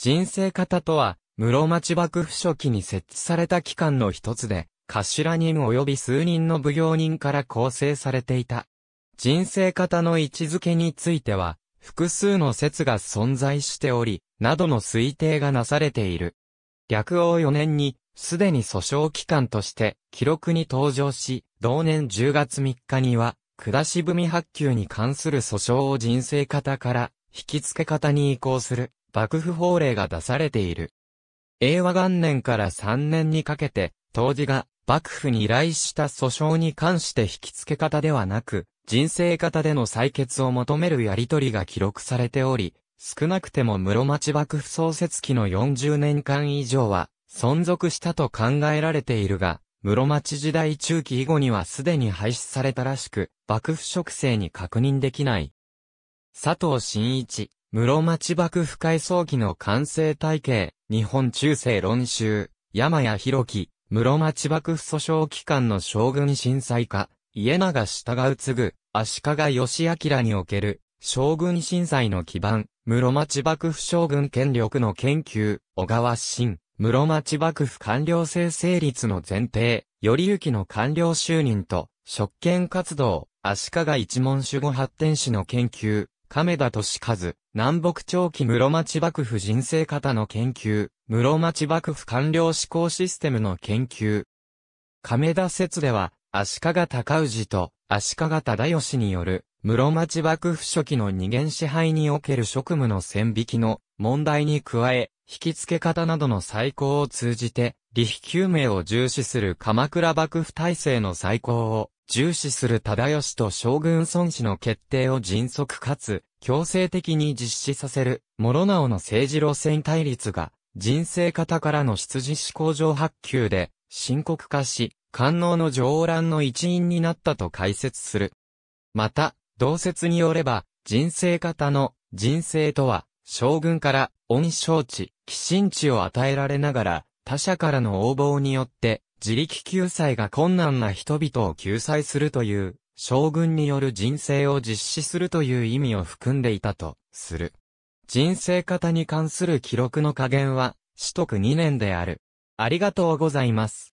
人生型とは、室町幕府初期に設置された機関の一つで、頭人及び数人の奉行人から構成されていた。人生型の位置づけについては、複数の説が存在しており、などの推定がなされている。略王4年に、すでに訴訟機関として、記録に登場し、同年10月3日には、下し文発給に関する訴訟を人生型から、引き付け方に移行する。幕府法令が出されている。令和元年から3年にかけて、当時が幕府に依頼した訴訟に関して引き付け方ではなく、人生方での採決を求めるやりとりが記録されており、少なくても室町幕府創設期の40年間以上は存続したと考えられているが、室町時代中期以後にはすでに廃止されたらしく、幕府職制に確認できない。佐藤真一、室町幕府改装期の完成体系、日本中世論集、山谷博樹、室町幕府訴訟機関の将軍震災家、家長従う継ぐ、足利義明における、将軍震災の基盤、室町幕府将軍権力の研究、小川新、室町幕府官僚制成立の前提、頼行の官僚就任と、職権活動、足利一門守護発展史の研究、亀田敏和、南北長期室町幕府人生型の研究、室町幕府官僚志向システムの研究。亀田説では、足利尊氏と足利忠義による、室町幕府初期の二元支配における職務の線引きの問題に加え、引き付け方などの再考を通じて、理比究明を重視する鎌倉幕府体制の再興を重視する忠義と将軍孫子の決定を迅速かつ強制的に実施させる諸直の政治路線対立が人生方からの出自思考上発給で深刻化し、官能の上乱の一因になったと解説する。また、同説によれば、人生方の人生とは、将軍から恩賞地、寄進地を与えられながら、他者からの横暴によって、自力救済が困難な人々を救済するという、将軍による人生を実施するという意味を含んでいたと、する。人生型に関する記録の加減は、取得2年である。ありがとうございます。